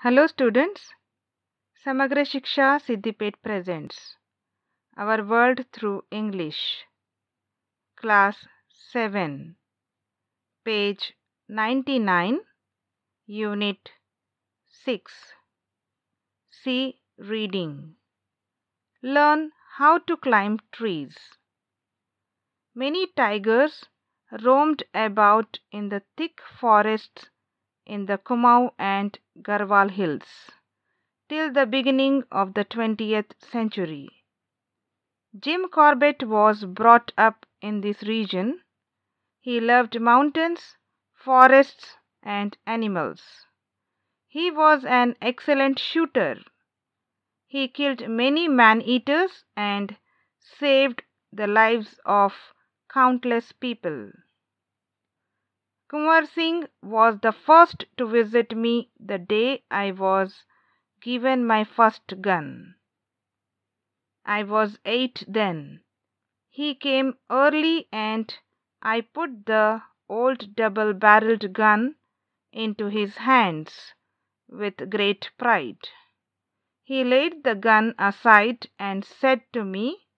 Hello students, Samagra Shiksha Siddipet presents Our World Through English, Class 7, page 99, Unit 6. See Reading. Learn how to climb trees. Many tigers roamed about in the thick forests in the Kumau and Garhwal hills till the beginning of the 20th century. Jim Corbett was brought up in this region. He loved mountains, forests, and animals. He was an excellent shooter. He killed many man eaters and saved the lives of countless people. Kumar Singh was the first to visit me the day I was given my first gun. I was eight then. He came early and I put the old double barreled gun into his hands with great pride. He laid the gun aside and said to me,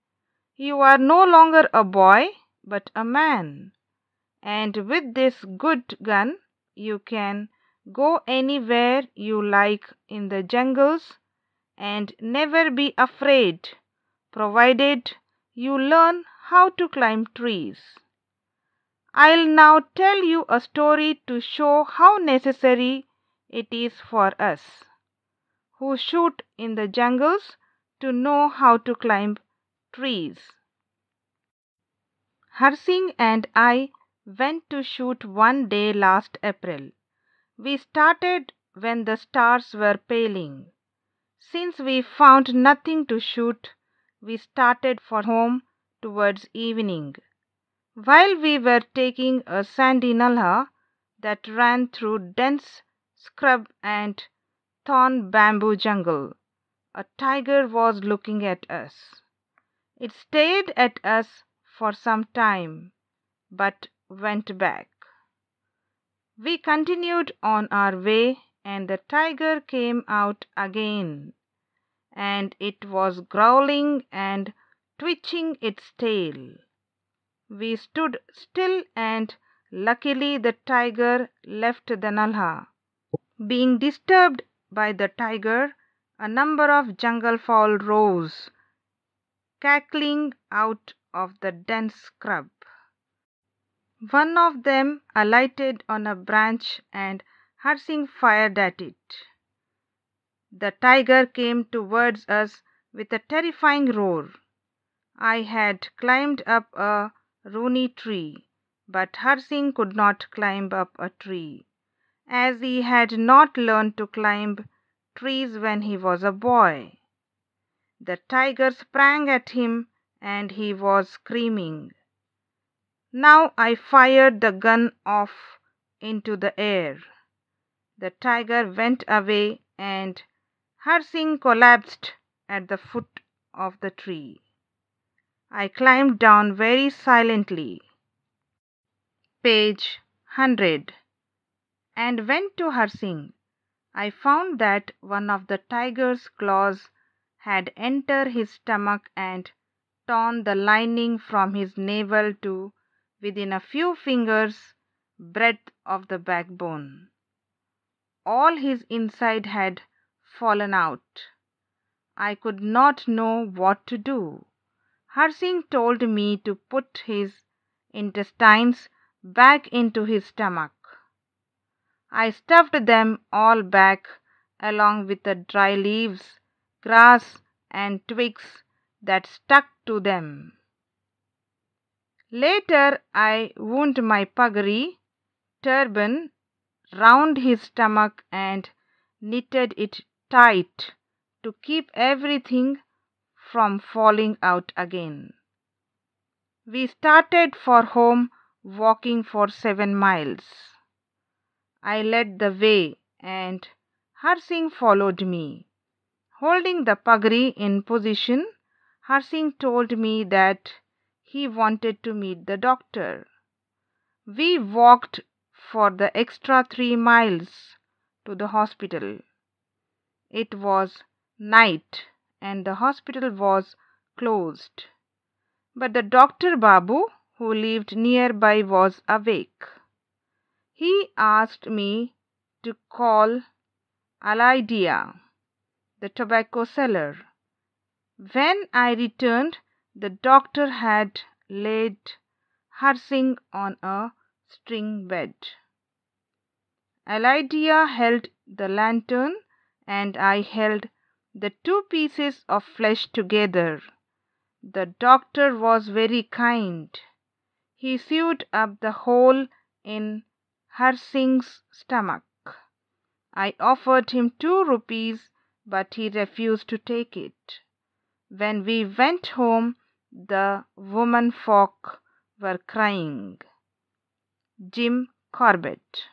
You are no longer a boy, but a man and with this good gun you can go anywhere you like in the jungles and never be afraid provided you learn how to climb trees. I'll now tell you a story to show how necessary it is for us who shoot in the jungles to know how to climb trees. Harsing and I went to shoot one day last April. We started when the stars were paling. Since we found nothing to shoot, we started for home towards evening. While we were taking a sandy nullah that ran through dense scrub and thorn bamboo jungle, a tiger was looking at us. It stared at us for some time, but went back. We continued on our way, and the tiger came out again, and it was growling and twitching its tail. We stood still, and luckily the tiger left the nulha. Being disturbed by the tiger, a number of jungle fowl rose, cackling out of the dense scrub. One of them alighted on a branch and Harsing fired at it. The tiger came towards us with a terrifying roar. I had climbed up a rooney tree, but Harsing could not climb up a tree, as he had not learned to climb trees when he was a boy. The tiger sprang at him and he was screaming. Now I fired the gun off into the air. The tiger went away and Harsing collapsed at the foot of the tree. I climbed down very silently. Page 100 and went to Harsing. I found that one of the tiger's claws had entered his stomach and torn the lining from his navel to within a few fingers' breadth of the backbone. All his inside had fallen out. I could not know what to do. Harsing told me to put his intestines back into his stomach. I stuffed them all back along with the dry leaves, grass, and twigs that stuck to them. Later I wound my puggaree, turban, round his stomach and knitted it tight to keep everything from falling out again. We started for home walking for seven miles. I led the way and Harsing followed me. Holding the puggaree in position, Harsing told me that he wanted to meet the doctor. We walked for the extra three miles to the hospital. It was night and the hospital was closed. But the doctor Babu, who lived nearby, was awake. He asked me to call Alidea, the tobacco seller. When I returned, the doctor had laid Harsing on a string bed. Alidea held the lantern, and I held the two pieces of flesh together. The doctor was very kind. He sewed up the hole in Harsing's stomach. I offered him two rupees, but he refused to take it. When we went home, the folk were crying. Jim Corbett.